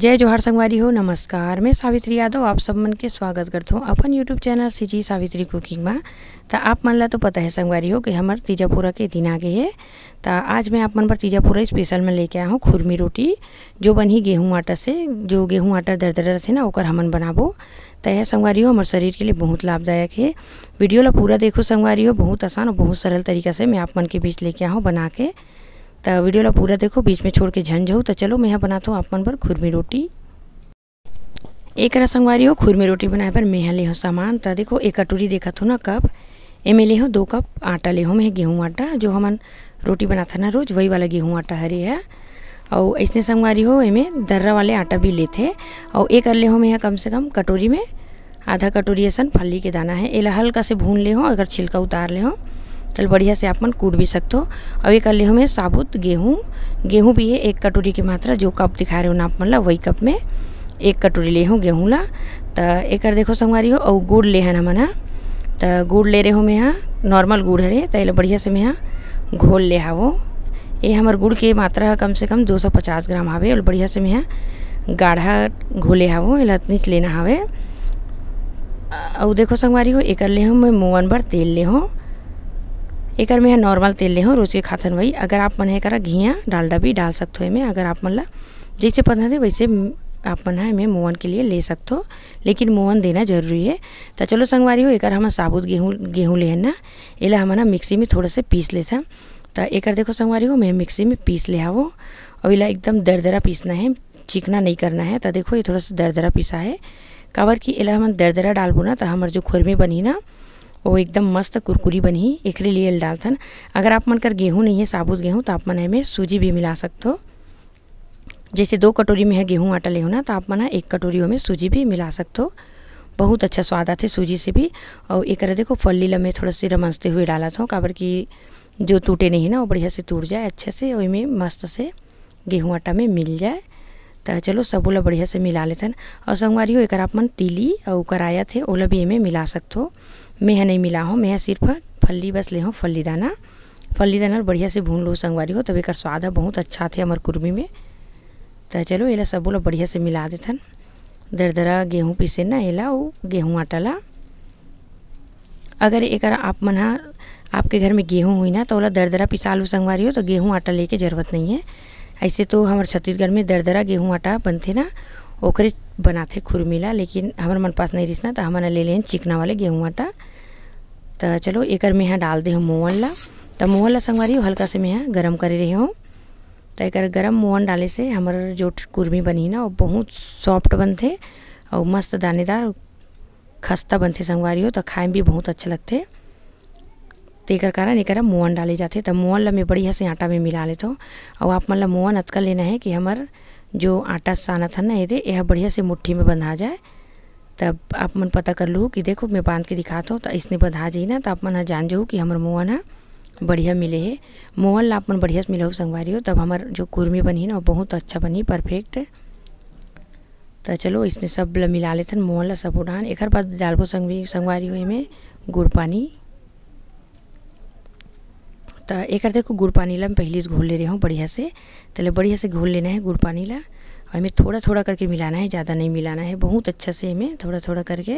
जय जोहार संगवारी हो नमस्कार मैं सावित्री यादव आप सब मन के स्वागत करता हूँ अपन YouTube channel C G Savitri cooking में तो आप मन ला तो पता है संगवारी हो कि हमारे तीजापुरा के दिन आगे है तो आज मैं आप मन पर तीजापुरा स्पेशल में लेके आया हूँ खुरमी रोटी जो बनी गेहूँ आटा से जो गेहूँ आटा दर थे ना वो हमन बनाबो तो यह संगवारी हो हमारे शरीर के लिए बहुत लाभदायक है वीडियो ला पूरा देखो संगवारी हो बहुत आसान और बहुत सरल तरीका से मैं आप मन के बीच लेके आऊँ बना के तो वीडियो ला पूरा देखो बीच में छोड़ के झन जाऊँ तो चलो मैं यहाँ बनाता हूँ आप मन पर खुरमी रोटी एक संगवारी हो खुरमी रोटी बनाए पर मैं ले हो सामान तो देखो एक कटोरी देखा थो ना कप में ले हो दो कप आटा ले हो मैं गेहूँ आटा जो हमन रोटी बनाता ना रोज वही वाला गेहूँ आटा हरे है और ऐसे संगवारी हो इमें दर्रा वाले आटा भी लेते और एक ले हो मैं यहाँ कम से कम कटोरी में आधा कटोरी असन फली के दाना है एला हल्का से भून ले हो अगर छिलका उतार ले हो तो बढ़िया से आप मन कूट भी सकते हो अब एक ले में साबुत गेहूँ गेहूँ भी है एक कटोरी की मात्रा जो कप दिखा रहे हो नाप मतलब ला वही कप में एक कटोरी ले हूँ गेहूँ ला तो एक देखो संगवारी हो और गुड़ ले हन ना मना तो गुड़ ले रहे हो मैं यहाँ नॉर्मल गुड़ है रे तेल बढ़िया से मैं यहाँ घोल ले हावो ये हमारे गुड़ के मात्रा कम से कम 250 ग्राम हावे और बढ़िया से मैं यहाँ गाढ़ा घोले हावो एला नीच लेना हावे और देखो संगवारी हो एक ले हूँ मैं मोवन भर तेल ले हूँ एक में नॉर्मल तेल ले हो रोचे खाथन वही अगर आप मन है करा घिया डालडा भी डाल सकते हो इमें अगर आप मन ला जैसे पसंद है वैसे आप मन है मैं मोहन के लिए ले सकते हो लेकिन मोहन देना जरूरी है तो चलो संगवारी हो एक हम साबुत गेहूँ गेहूँ ले ना इला हम ना मिक्सी में थोड़ा से पीस लेता तो एक देखो संगवारी हो मैं मिक्सी में पीस ले आओ और इला एकदम दरदरा पीसना है चिकना नहीं करना है तो देखो ये थोड़ा सा दरदरा पीसा है कबर कि इला हम दरदरा डालबो ना तो हमारे जो खुरमी बनी ना वो एकदम मस्त कुरकुरी बनी एक लिए डालथन अगर आप मन कर गेहूँ नहीं है साबुत गेहूँ तो आप मन में सूजी भी मिला सकते हो जैसे दो कटोरी में है गेहूँ आटा ले ना तो आप मना एक कटोरी में सूजी भी मिला सकते हो बहुत अच्छा स्वाद आते सूजी से भी और एक देखो लीला में थोड़ा सी रमजते हुए डाला था काबर की जो टूटे नहीं ना वो बढ़िया से टूट जाए अच्छे से वही में मस्त से गेहूँ आटा में मिल जाए तो चलो सब ला बढ़िया से मिला हैं और संगवारी हो एक आप मन तिली और कराया थे ओला भी में मिला सकते हो मेह नहीं मिला हूँ मैं सिर्फ फली बस ले हूँ फली दाना फली दाना बढ़िया से भून लो संगवारी हो तब एक स्वाद है बहुत अच्छा थे हमारे कुर्मी में तो चलो ये सब ला बढ़िया से मिला देते दर दरा गेहूँ पीसे ना एला वो गेहूँ आटा ला अगर एक आप मन आपके घर में गेहूँ हुई ना तो दर दरदरा पिसा लो संगवारी हो तो गेहूँ आटा लेके जरूरत नहीं है ऐसे तो हमारे छत्तीसगढ़ में दरदरा गेहूँ आटा बनते ना ओकरे बनाते खुरमिला लेकिन हमारे मन पास नहीं रिसना तो हमारा ले लें चिकना वाले गेहूँ आटा तो चलो एक में यहाँ डाल दे मोहन ला तो मोहन ला संगवारी हल्का से मैं यहाँ गर्म करे रही हूँ तो एक गर्म मोहन डाले से हमारे जो कुर्मी बनी ना वो बहुत सॉफ्ट बनते और मस्त दानेदार खस्ता बनते संगवारी हो तो खाए में भी बहुत अच्छा लगते तो एक कारण एक मोहन डाले जाते तो मोहन ला मैं बढ़िया से आटा में मिला लेते हूँ और आप मतलब मोहन अतकल लेना है कि हमारे जो आटा साना था ना ये यह बढ़िया से मुट्ठी में बंधा जाए तब आप मन पता कर लूँ कि देखो मैं बांध के दिखाता हूँ तो इसने बंधा जाइए ना तो आप मन हाँ जान जाऊँ कि हमारे मोहन है बढ़िया मिले है मोहन ला अपन बढ़िया से मिले संगवारी हो तब हमार जो कुर्मी बनी ना बहुत अच्छा बनी परफेक्ट तो चलो इसने सब मिला लेते मोहन ला सब उड़ान एक बाद डालबो संगवारी हो में गुड़ पानी तो एक देखो गुड़ पानी ला मैं पहले घोल ले रही हूँ बढ़िया से पहले बढ़िया से घोल लेना है गुड़ पानी ला और हमें थोड़ा थोड़ा करके मिलाना है ज़्यादा नहीं मिलाना है बहुत अच्छा से हमें थोड़ा थोड़ा करके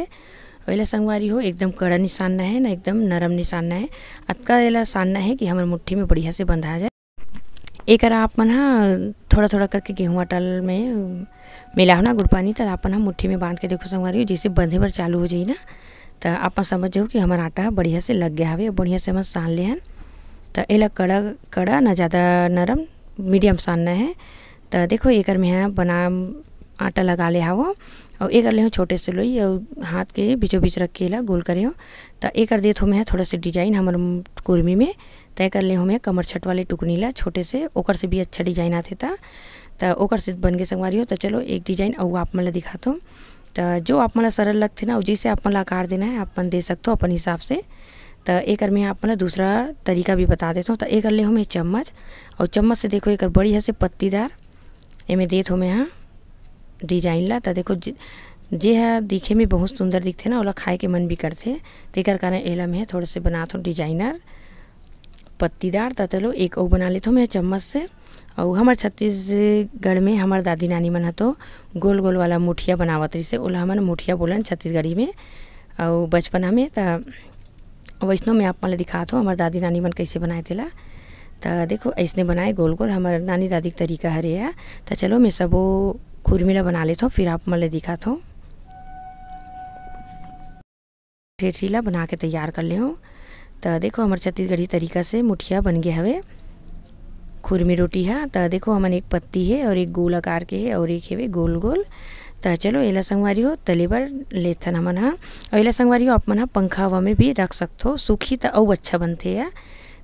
वैला संगवारी हो एकदम कड़ा निशानना है ना एकदम नरम निशानना है अतका वेला सानना है कि हमारे मुट्ठी में बढ़िया से बंधा जाए एक आप मन हाँ थोड़ा थोड़ा करके गेहूँ अटल में हो ना गुड़ पानी तब अपन हम हाँ मुट्ठी में बांध के देखो संगवारी हो जैसे बंधे पर चालू हो जाए ना तो आप समझ जाओ कि हमारा आटा बढ़िया से लग गया हवे बढ़िया से हम सान ले हैं तो एला कड़ा कड़ा ना ज़्यादा नरम मीडियम सानना है तो देखो एकर में है बना आटा लगा ले हाव और एक ले छोटे से लोई और हाथ के बीचों बीच रख के ला गोल करे हो तो एकर देत हो मैं थोड़ा सा डिजाइन हमारे कुर्मी में तय कर ले हमें कमर छट वाले टुकनी ला छोटे से ओकर से भी अच्छा डिजाइन आते था तो ओकर से बन के संगवारी हो तो चलो एक डिजाइन और आप मैं दिखाता हूँ तो जो आप मला सरल लगते ना उसी से आप मला आकार देना है आप मन दे सकते हो अपन हिसाब से तो एक मैं अपना दूसरा तरीका भी बता देता हूँ तो एक ले मैं चम्मच और चम्मच से देखो एक बड़ी है से पत्तीदार एमें देत हूँ मैं यहाँ डिजाइन ला तो देखो जे है दिखे में बहुत सुंदर दिखते ना वाला खाए के मन भी करते तेकर तो कारण एला में थोड़ा से बना हूँ डिजाइनर पत्तीदार तो चलो एक और बना लेते हूँ मैं चम्मच से और हमार छत्तीसगढ़ में हमार दादी नानी मन तो गोल गोल वाला मुठिया बनावत रही से ओला हमारे मुठिया बोलन छत्तीसगढ़ी में और बचपना में तो वैसनों में आप मैं दिखा दो हमारे दादी नानी मन कैसे बनाए थे तो देखो ऐसने बनाए गोल गोल हमार नानी दादी के तरीका हरे है तो चलो मैं सब वो खुरमिला बना लेता हूँ फिर आप मैं दिखा दो ठेठीला बना के तैयार कर ले हूँ तो देखो हमार छत्तीसगढ़ी तरीका से मुठिया बन गया हवे खुरमी रोटी है तो देखो हमन एक पत्ती है और एक गोल आकार के है और एक है गोल गोल तो चलो एला संगवारी हो तले बर लेथन हमन हा और एला संगवारी हो आप मन पंखा हवा में भी रख हो सूखी तो और अच्छा बनते हैं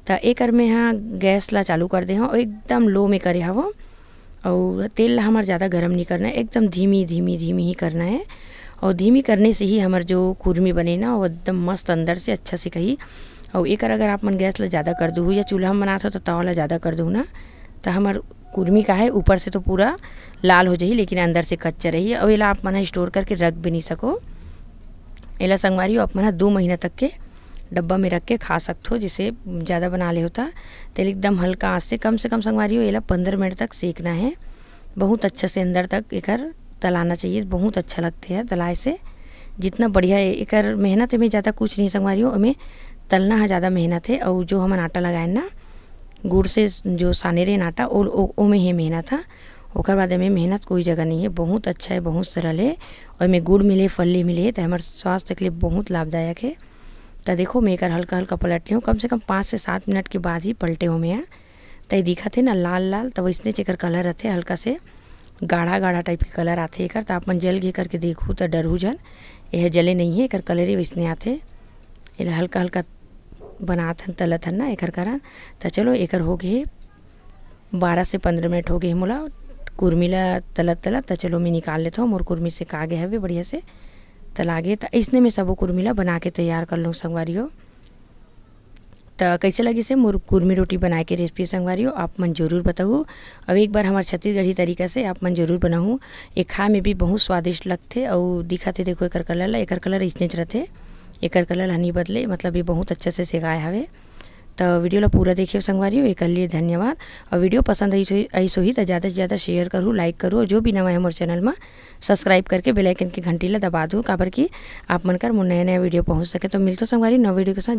तो एक कर में हाँ गैस ला चालू कर दे हूँ और एकदम लो में करे वो और तेल ला ज़्यादा गर्म नहीं करना है एकदम धीमी धीमी धीमी ही करना है और धीमी करने से ही हमार जो कुर्मी बने ना वो एकदम मस्त अंदर से अच्छा से कही और एक अगर आप मन गैस ला ज़्यादा कर दूँ या चूल्हा बनात हो तो तावा ला ज़्यादा कर दूँ ना तो हमारे कुर्मी का है ऊपर से तो पूरा लाल हो जाही लेकिन अंदर से कच्चा रही और एला आप मना स्टोर करके रख भी नहीं सको एला संगवारी आप मना दो महीना तक के डब्बा में रख के खा सकते हो जिसे ज़्यादा बना ले होता तेल एकदम हल्का आँच से कम से कम संगवारी हो एला पंद्रह मिनट तक सेकना है बहुत अच्छा से अंदर तक एक तलाना चाहिए बहुत अच्छा लगता है तलाए से जितना बढ़िया एक मेहनत में ज़्यादा कुछ नहीं संगवारी हो हमें तलना है ज़्यादा मेहनत है और जो हम आटा लगाए ना गुड़ से जो सानेरे नाटा ओ में है मेहनत हाँ और बाद में मेहनत कोई जगह नहीं है बहुत अच्छा है बहुत सरल है और में गुड़ मिले फली मिले तो हमारे स्वास्थ्य के लिए बहुत लाभदायक है तो देखो मैं एक हल्का हल्का पलट हूँ कम से कम पाँच से सात मिनट के बाद ही पलटे हूँ मैं तो दिखा थे ना लाल लाल तो वैसने चेकर कलर रहते हल्का से गाढ़ा गाढ़ा टाइप के कलर आते एक तो अपन जल घे करके देखूँ तो डरू जन यह जले नहीं है एक कलर ही वैसने आते हल्का हल्का बनात हन तलत हन ना एकर कारण तो चलो एकर हो गए बारह से पंद्रह मिनट हो गए मोला कुर्मी ला तलत तलत तो चलो मैं निकाल लेता हूँ मोर कुर्मी से कागे है बढ़िया से तला गए तो इसने मैं सबो कुर्मी ला बना के तैयार कर लूँ संगवारी हो तो कैसे लगी से मोर कुर्मी रोटी बनाए के रेसिपी संगवारी हो आप मन जरूर बताऊँ अब एक बार हमारे छत्तीसगढ़ी तरीका से आप मन जरूर बनाऊँ ये खा में भी बहुत स्वादिष्ट लगते और दिखाते देखो एकर कलर ला एकर कलर इसने रहते एकर कलर हनी बदले मतलब ये बहुत अच्छे से सिखाए हवे तो वीडियो ला पूरा देखियो संगवारी एक लिए धन्यवाद और वीडियो पसंद आई सो ही तो ज़्यादा से ज़्यादा शेयर करूँ लाइक करूँ और जो भी नवा है मोर चैनल में सब्सक्राइब करके बेलाइकन की घंटी ला दबा दूँ काबर की आप मन कर मोर नया नया वीडियो पहुँच सके तो मिलते संगवारी नव वीडियो के साथ